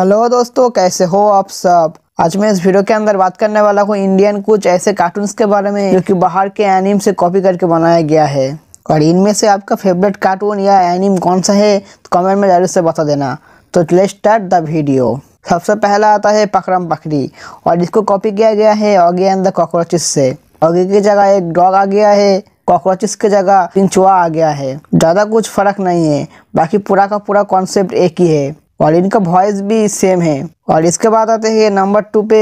Hello दोस्तों कैसे हो आप सब आज मैं इस वीडियो के अंदर बात करने वाला हूँ इंडियन कुछ ऐसे कार्टून के बारे में जो कि बाहर के एनिम से कॉपी करके बनाया गया है और इनमें से आपका फेवरेट कार्टून या एनिम कौन सा है तो कमेंट में जरूर से बता देना तो लेट स्टार्ट द वीडियो सबसे पहला आता है पकड़म पकड़ी और इसको कॉपी किया गया है ऑगे एंड द कॉकरोचेस से ऑगे की जगह एक डॉग आ गया है कॉकरोचेस की जगह पिंचुआ आ गया है ज़्यादा कुछ फर्क नहीं है बाकी पूरा का पूरा कॉन्सेप्ट एक ही है और इनका वॉइस भी सेम है और इसके बाद आते हैं नंबर टू पे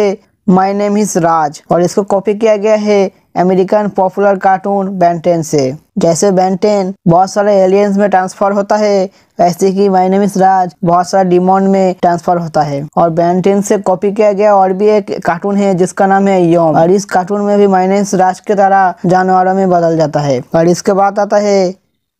माय नेम इज राज और इसको कॉपी किया गया है अमेरिकन पॉपुलर कार्टून बैंटेन से जैसे बैंटेन बहुत सारे एलियंस में ट्रांसफर होता है वैसे कि माय नेम इज राज बहुत सारे डिमोन में ट्रांसफर होता है और बैंटेन से कॉपी किया गया और भी एक कार्टून है जिसका नाम है योम और इस कार्टून में भी माई नेम राज के द्वारा जानवरों में बदल जाता है और इसके बाद आता है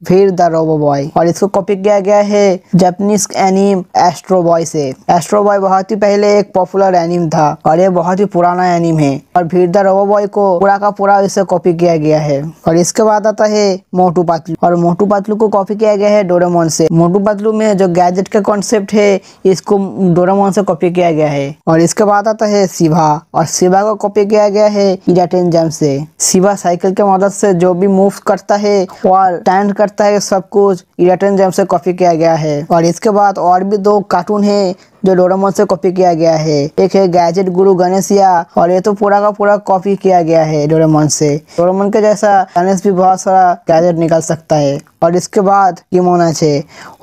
फिर द रोबो बॉय और इसको कॉपी किया गया है जापानीज एनिम एस्ट्रो बॉय से एस्ट्रो बॉय बहुत ही पहले एक पॉपुलर एनिम था और ये बहुत ही पुराना एनिम है और फिर द रोबो बॉय को पूरा का पूरा इसे कॉपी किया गया है और इसके बाद आता है मोटू पतलू और मोटू पतलू को कॉपी किया गया है डोरेमोन से मोटू पतलू में जो गैजेट का कॉन्सेप्ट है इसको डोरेमोन से कॉपी किया गया है और इसके बाद आता है शिवा और शिवा को कॉपी किया गया है इराटेन जम से शिवा साइकिल के मदद से जो भी मूव करता है और टैंड करता है सब कुछ इलेक्ट्रन जैम से कॉपी किया गया है और इसके बाद और भी दो कार्टून है जो डोरामोन से कॉपी किया गया है एक है गैजेट गुरु गणेशिया और ये तो पूरा का पूरा कॉपी किया गया है डोरेमोन से डोरेमोन के जैसा गणेश भी बहुत सारा गैजेट निकाल सकता है और इसके बाद किमोनाचे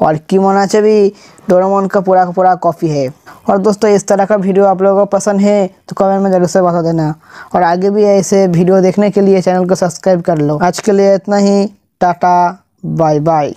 और किमोनाचे भी डोरेमोन का पूरा का पूरा कॉपी है और दोस्तों इस तरह का वीडियो आप लोगों को पसंद है तो कमेंट में जरूर से बता देना और आगे भी ऐसे वीडियो देखने के लिए चैनल को सब्सक्राइब कर लो आज के लिए इतना ही टाटा Bye bye.